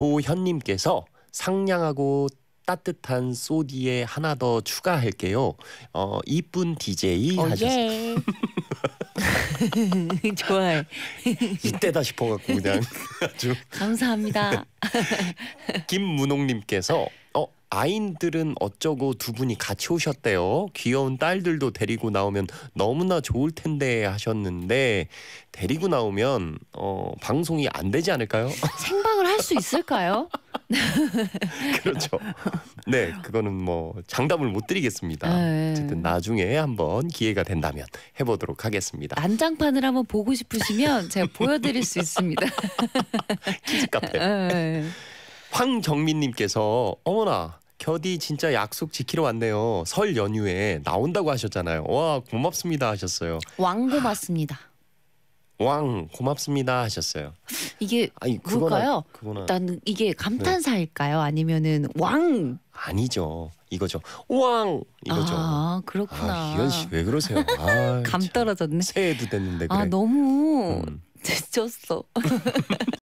오현님께서 상냥하고 따뜻한 소디에 하나 더 추가할게요. 어 이쁜 DJ 어, 하셨어요. 예. 좋아요. 이때다 싶어갖고 그냥 아주 감사합니다. 김문홍님께서 아인들은 어쩌고 두 분이 같이 오셨대요. 귀여운 딸들도 데리고 나오면 너무나 좋을 텐데 하셨는데 데리고 나오면 어, 방송이 안 되지 않을까요? 생방을 할 수 있을까요? 그렇죠. 네, 그거는 뭐 장담을 못 드리겠습니다. 네. 어쨌든 나중에 한번 기회가 된다면 해보도록 하겠습니다. 난장판을 한번 보고 싶으시면 제가 보여드릴 수 있습니다. 키즈 카페. 네. 황정민님께서 어머나 견디 진짜 약속 지키러 왔네요. 설 연휴에 나온다고 하셨잖아요. 와 고맙습니다 하셨어요. 왕 고맙습니다. 왕 고맙습니다 하셨어요. 이게 아니, 뭘까요? 그거나. 난 이게 네. 감탄사일까요? 아니면은 왕 아니죠. 이거죠. 왕 이거죠. 아 그렇구나. 아, 이현 씨 왜 그러세요? 아, 감 떨어졌네. 새해도 됐는데 아, 그래. 아 너무 음. 지어